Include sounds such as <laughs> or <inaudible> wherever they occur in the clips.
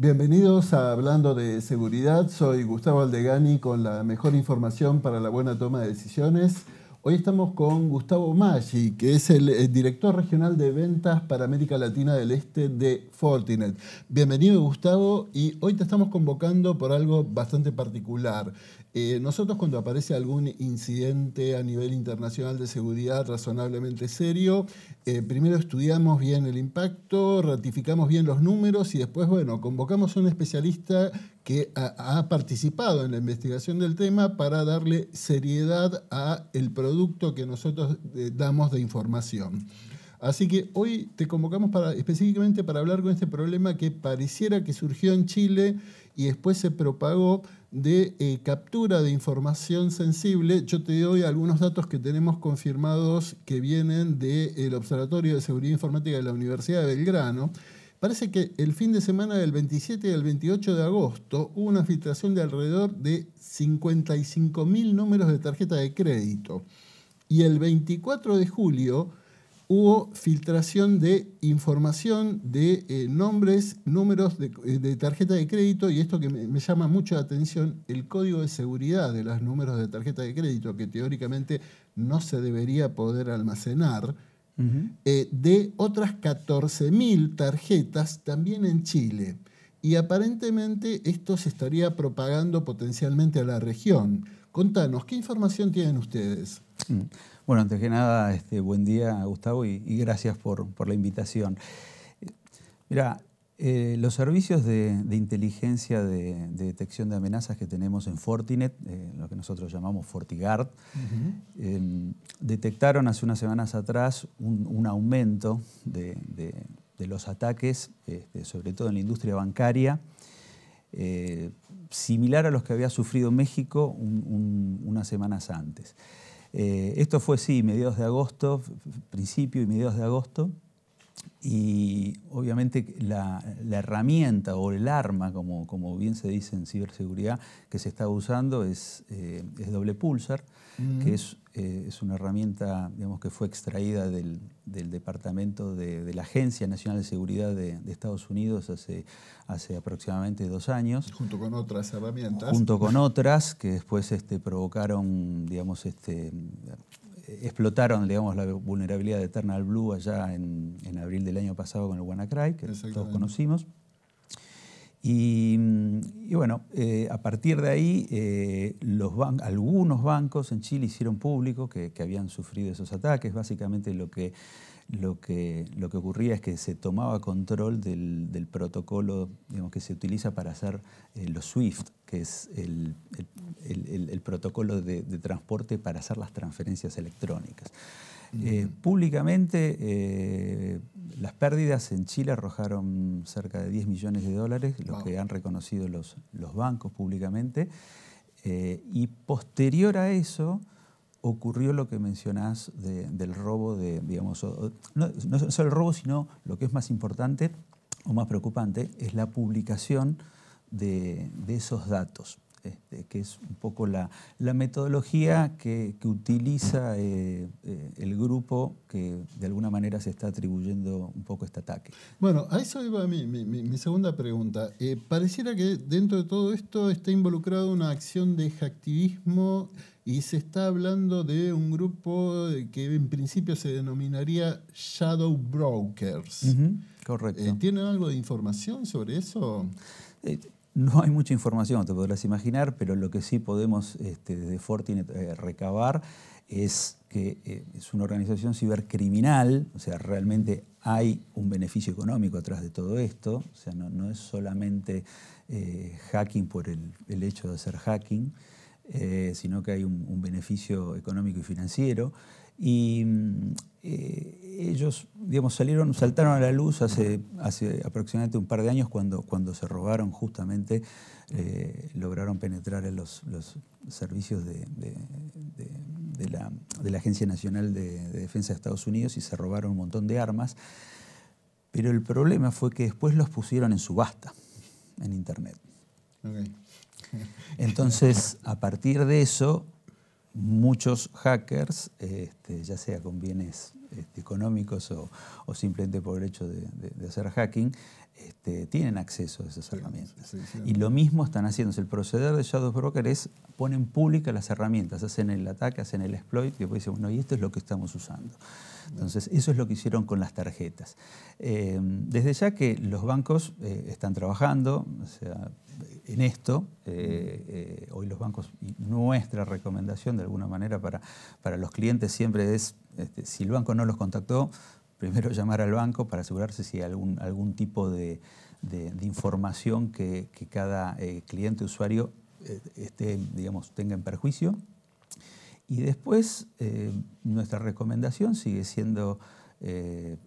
Bienvenidos a Hablando de Seguridad. Soy Gustavo Aldegani con la mejor información para la buena toma de decisiones. Hoy estamos con Gustavo Maggi, que es el, director regional de ventas para América Latina del Este de Fortinet. Bienvenido, Gustavo, y hoy te estamos convocando por algo bastante particular. Eh, nosotros cuando aparece algún incidente a nivel internacional de seguridad razonablemente serio, eh, primero estudiamos bien el impacto, ratificamos bien los números y después, bueno, convocamos a un especialista que ha, participado en la investigación del tema para darle seriedad al producto producto que nosotros eh, damos de información. Así que hoy te convocamos para, específicamente para hablar con este problema que pareciera que surgió en Chile y después se propagó de eh, captura de información sensible. Yo te doy algunos datos que tenemos confirmados que vienen del Observatorio de Seguridad Informática de la Universidad de Belgrano Parece que el fin de semana del 27 el 28 de agosto hubo una filtración de alrededor de 55.000 números de tarjeta de crédito. Y el 24 de julio hubo filtración de información de eh, nombres, números eh, de, tarjeta de crédito y esto que me, me, llama mucho la atención, el código de seguridad de los números de tarjeta de crédito que teóricamente no se debería poder almacenar eh, de otras 14.000 tarjetas también en Chile. Y aparentemente esto se estaría propagando potencialmente a la región. Contanos, ¿qué información tienen ustedes? Mm. Bueno, antes que nada, este, buen día, Gustavo, y, y gracias por, por, la invitación. Eh, mira, eh, los servicios de, inteligencia de, detección de amenazas que tenemos en Fortinet, eh, lo que nosotros llamamos FortiGuard, em, detectaron hace unas semanas atrás un, aumento de, los ataques, este, sobre todo en la industria bancaria, eh, similar a los que había sufrido México unas semanas antes. esto fue, sí, mediados de agosto, principio y mediados de agosto. Y obviamente la, herramienta o el arma, como, como, bien se dice en ciberseguridad, que se está usando es, eh, doble pulsar, que es, eh, es, una herramienta digamos, que fue extraída del, departamento de, la Agencia Nacional de Seguridad de, Estados Unidos hace, hace aproximadamente dos años. Junto con otras herramientas. Junto con otras que después este, provocaron, digamos, este, explotaron, digamos, la vulnerabilidad de Eternal Blue allá en, abril del año pasado con el WannaCry, que todos conocimos. Y, bueno, eh, a partir de ahí, eh, los algunos bancos en Chile hicieron público que habían sufrido esos ataques. Básicamente lo que lo que, lo que ocurría es que se tomaba control del, del protocolo que se utiliza para hacer eh, los SWIFT, que es el, protocolo de, transporte para hacer las transferencias electrónicas. Eh, públicamente, eh, las pérdidas en Chile arrojaron cerca de 10 millones de dólares, lo que han reconocido los bancos públicamente, y posterior a eso, ocurrió lo que mencionás del robo de, digamos, no, solo el robo, sino lo que es más importante o más preocupante es la publicación de, esos datos, este, que es un poco la, metodología que, utiliza eh, eh, el grupo que de alguna manera se está atribuyendo un poco este ataque. Bueno, a eso iba mi, mi, mi segunda pregunta. Eh, pareciera que dentro de todo esto está involucrada una acción de hacktivismo y se está hablando de un grupo que en principio se denominaría Shadow Brokers. Correcto. Eh, ¿Tienen algo de información sobre eso? Eh, no hay mucha información, te podrás imaginar, pero lo que sí podemos este, desde Fortinet eh, recabar es que es una organización cibercriminal, o sea, realmente hay un beneficio económico atrás de todo esto, o sea, no, es solamente hacking por el, el, hecho de hacer hacking. Eh, sino que hay un, beneficio económico y financiero. Y mm, eh, ellos, digamos, salieron, saltaron a la luz hace, aproximadamente un par de años cuando, cuando se robaron justamente, eh, lograron penetrar en los, servicios de, la, Agencia Nacional de Defensa de Estados Unidos y se robaron un montón de armas. Pero el problema fue que después los pusieron en subasta en Internet. Entonces, a partir de eso, muchos hackers, este, ya sea con bienes este, económicos o, simplemente por el hecho de, hacer hacking, este, tienen acceso a esas herramientas. y lo mismo están haciendo. El proceder de Shadow Broker es ponen públicas las herramientas, hacen el ataque, hacen el exploit y después dicen, bueno, y esto es lo que estamos usando. Entonces, eso es lo que hicieron con las tarjetas. Eh, desde ya que los bancos eh, están trabajando, o sea, en esto. Eh, eh, hoy los bancos, nuestra recomendación de alguna manera para, para los clientes siempre es, este, si el banco no los contactó, primero <laughs> llamar al banco para asegurarse si hay algún, algún tipo de, información que, cada eh, cliente usuario esté, digamos, tenga en perjuicio. Y después, nuestra recomendación sigue siendo,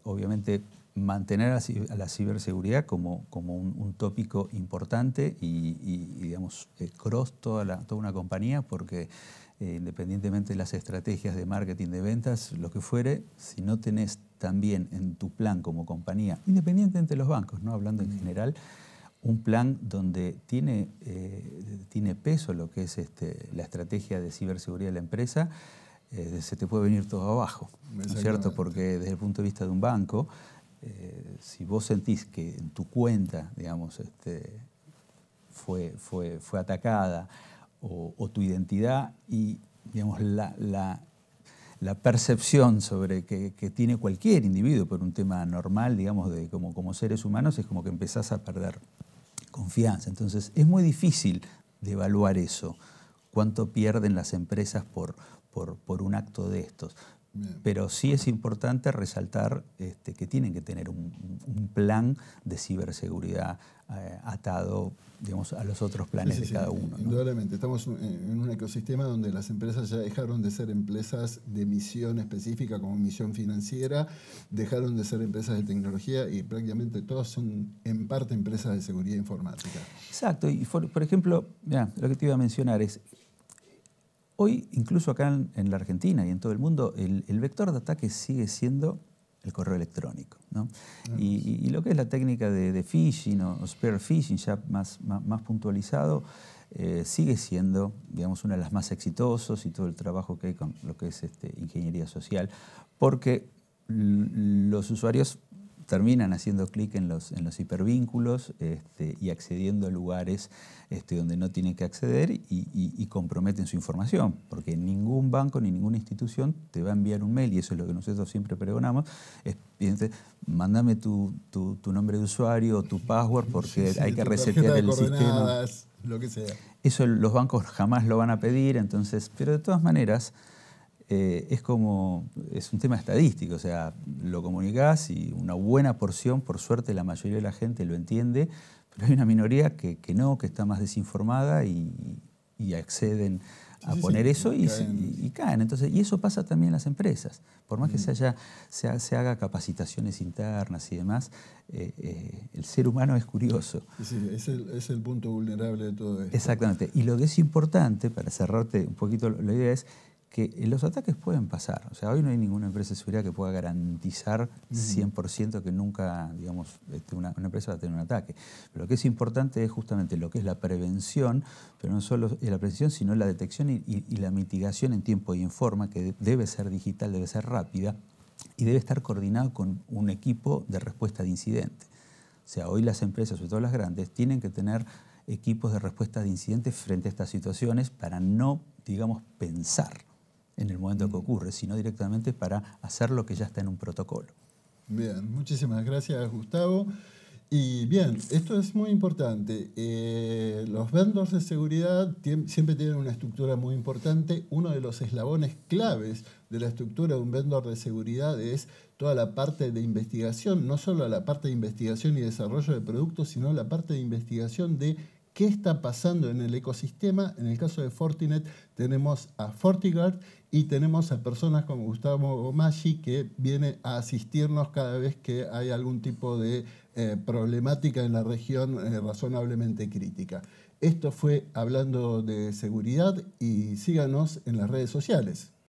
obviamente, mantener a la ciberseguridad como, como un, tópico importante y, digamos, eh, cross toda, toda una compañía, porque eh, independientemente de las estrategias de marketing, de ventas, lo que fuere, si no tenés también en tu plan como compañía, independientemente de los bancos, ¿no? hablando en general, un plan donde tiene, eh, tiene peso lo que es este, la estrategia de ciberseguridad de la empresa, se te puede venir todo abajo, ¿no es cierto? Porque desde el punto de vista de un banco, eh, si vos sentís que en tu cuenta, digamos, este, fue, fue, atacada o, tu identidad y, digamos, la, percepción sobre que, tiene cualquier individuo por un tema normal, digamos, de como, como seres humanos, es como que empezás a perder confianza. Entonces, es muy difícil de evaluar eso, cuánto pierden las empresas por, por, por un acto de estos. Pero sí es importante resaltar este, que tienen que tener un, plan de ciberseguridad eh, atado digamos, a los otros planes de cada uno. Indudablemente, estamos en un ecosistema donde las empresas ya dejaron de ser empresas de misión específica como misión financiera, dejaron de ser empresas de tecnología y prácticamente todas son en parte empresas de seguridad informática. Exacto, y por, ejemplo, lo que te iba a mencionar es, Hoy, incluso acá en, la Argentina y en todo el mundo, el, vector de ataque sigue siendo el correo electrónico. Ah, y, lo que es la técnica de, phishing o, spare phishing, ya más, puntualizado, eh, sigue siendo, digamos, una de las más exitosas y todo el trabajo que hay con lo que es este, ingeniería social, porque los usuarios terminan haciendo clic en los, en los hipervínculos este, y accediendo a lugares este, donde no tienen que acceder y, comprometen su información, porque ningún banco ni ninguna institución te va a enviar un mail, y eso es lo que nosotros siempre pregonamos, es, mándame tu, nombre de usuario o tu password porque hay que resetear el sistema. Lo que sea. Eso los bancos jamás lo van a pedir, entonces, pero de todas maneras... Eh, es como, es un tema estadístico, o sea, lo comunicás y una buena porción, por suerte la mayoría de la gente lo entiende, pero hay una minoría que, no, que está más desinformada y, acceden a poner eso y caen. Y, Entonces, y eso pasa también en las empresas. Por más que mm. se, haya, se, haga capacitaciones internas y demás, eh, eh, el ser humano es curioso. es, el, es, el, punto vulnerable de todo esto. Exactamente. Y lo que es importante, para cerrarte un poquito la idea, es que los ataques pueden pasar. O sea, hoy no hay ninguna empresa de seguridad que pueda garantizar 100% que nunca, digamos, este, una, empresa va a tener un ataque. Pero lo que es importante es justamente lo que es la prevención, pero no solo la prevención, sino la detección y, la mitigación en tiempo y en forma, que debe ser digital, debe ser rápida y debe estar coordinado con un equipo de respuesta de incidente. O sea, hoy las empresas, sobre todo las grandes, tienen que tener equipos de respuesta de incidentes frente a estas situaciones para no, digamos, pensar en el momento que mm. ocurre, sino directamente para hacer lo que ya está en un protocolo. Bien, muchísimas gracias Gustavo. Y bien, esto es muy importante. Eh, los vendors de seguridad siempre tienen una estructura muy importante. Uno de los eslabones claves de la estructura de un vendor de seguridad es toda la parte de investigación, no solo la parte de investigación y desarrollo de productos, sino la parte de investigación de qué está pasando en el ecosistema. En el caso de Fortinet tenemos a FortiGuard y tenemos a personas como Gustavo Gomashi que viene a asistirnos cada vez que hay algún tipo de eh, problemática en la región eh, razonablemente crítica. Esto fue hablando de seguridad y síganos en las redes sociales.